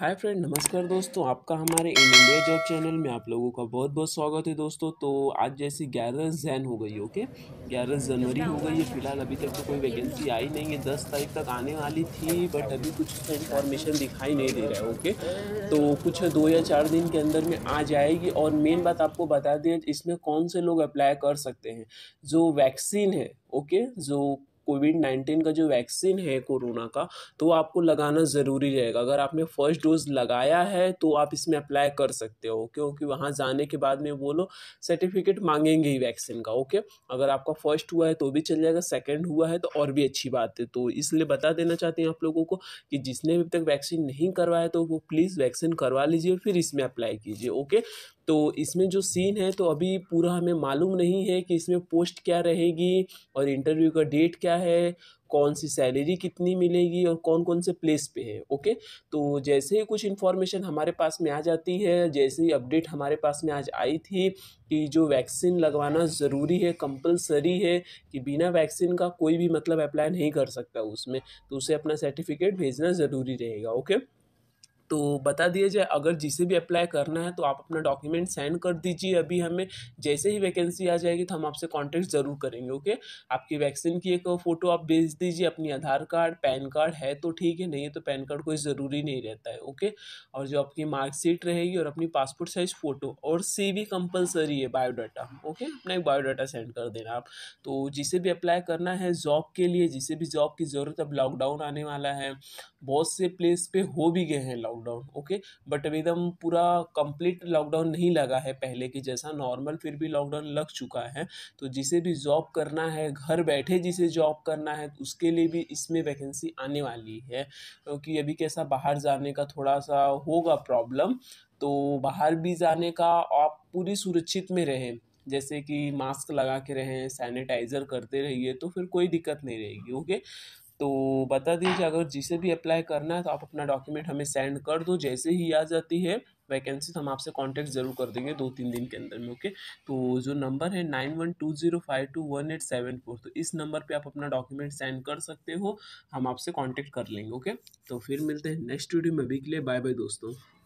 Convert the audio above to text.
hi friend नमस्कार दोस्तों आपका हमारे इन इंडिया जॉब चैनल में आप लोगों का बहुत बहुत स्वागत है दोस्तों तो आज जैसे ग्यारह जैन हो गई ओके ग्यारह जनवरी हो गई है फिलहाल अभी तक तो कोई वैकेंसी आई नहीं है दस तारीख तक आने वाली थी बट अभी कुछ इन्फॉर्मेशन तो दिखाई नहीं दे रहा है ओके तो कुछ दो या चार दिन के अंदर में आ जाएगी और मेन बात आपको बता दें इसमें कौन से लोग अप्लाई कर सकते हैं जो वैक्सीन है ओके जो कोविड नाइन्टीन का जो वैक्सीन है कोरोना का तो आपको लगाना ज़रूरी रहेगा अगर आपने फर्स्ट डोज लगाया है तो आप इसमें अप्लाई कर सकते हो क्योंकि वहाँ जाने के बाद में वो लोग सर्टिफिकेट मांगेंगे ही वैक्सीन का ओके अगर आपका फर्स्ट हुआ है तो भी चल जाएगा सेकेंड हुआ है तो और भी अच्छी बात है तो इसलिए बता देना चाहते हैं आप लोगों को कि जिसने अभी तक वैक्सीन नहीं करवाया तो वो प्लीज़ वैक्सीन करवा लीजिए फिर इसमें अप्लाई कीजिए ओके तो इसमें जो सीन है तो अभी पूरा हमें मालूम नहीं है कि इसमें पोस्ट क्या रहेगी और इंटरव्यू का डेट क्या है कौन सी सैलरी कितनी मिलेगी और कौन कौन से प्लेस पे है ओके तो जैसे ही कुछ इन्फॉर्मेशन हमारे पास में आ जाती है जैसे ही अपडेट हमारे पास में आज आई थी कि जो वैक्सीन लगवाना ज़रूरी है कंपलसरी है कि बिना वैक्सीन का कोई भी मतलब अप्लाई नहीं कर सकता उसमें तो उसे अपना सर्टिफिकेट भेजना ज़रूरी रहेगा ओके तो बता दिया जाए अगर जिसे भी अप्लाई करना है तो आप अपना डॉक्यूमेंट सेंड कर दीजिए अभी हमें जैसे ही वैकेंसी आ जाएगी तो हम आपसे कॉन्टेक्ट ज़रूर करेंगे ओके आपकी वैक्सीन की एक फ़ोटो आप भेज दीजिए अपनी आधार कार्ड पैन कार्ड है तो ठीक है नहीं है तो पैन कार्ड कोई ज़रूरी नहीं रहता है ओके और जो आपकी मार्कशीट रहेगी और अपनी पासपोर्ट साइज़ फ़ोटो और सी भी कंपलसरी है बायोडाटा ओके अपना एक बायोडाटा सेंड कर देना आप तो जिसे भी अप्लाई करना है जॉब के लिए जिसे भी जॉब की ज़रूरत अब लॉकडाउन आने वाला है बहुत से प्लेस पे हो भी गए हैं लॉकडाउन लॉकडाउन ओके बट अभी एकदम पूरा कंप्लीट लॉकडाउन नहीं लगा है पहले के जैसा नॉर्मल फिर भी लॉकडाउन लग चुका है तो जिसे भी जॉब करना है घर बैठे जिसे जॉब करना है उसके लिए भी इसमें वैकेंसी आने वाली है क्योंकि तो अभी कैसा बाहर जाने का थोड़ा सा होगा प्रॉब्लम तो बाहर भी जाने का आप पूरी सुरक्षित में रहें जैसे कि मास्क लगा के रहें सैनिटाइज़र करते रहिए तो फिर कोई दिक्कत नहीं रहेगी ओके तो बता दीजिए अगर जिसे भी अप्लाई करना है तो आप अपना डॉक्यूमेंट हमें सेंड कर दो जैसे ही आ जाती है वैकेंसी तो हम आपसे कांटेक्ट जरूर कर देंगे दो तीन दिन के अंदर में ओके तो जो नंबर है nine one two zero five two one eight seven four तो इस नंबर पे आप अपना डॉक्यूमेंट सेंड कर सकते हो हम आपसे कांटेक्ट कर लेंगे ओके तो फिर मिलते हैं नेक्स्ट वीडियो में अभी के लिए बाय बाय दोस्तों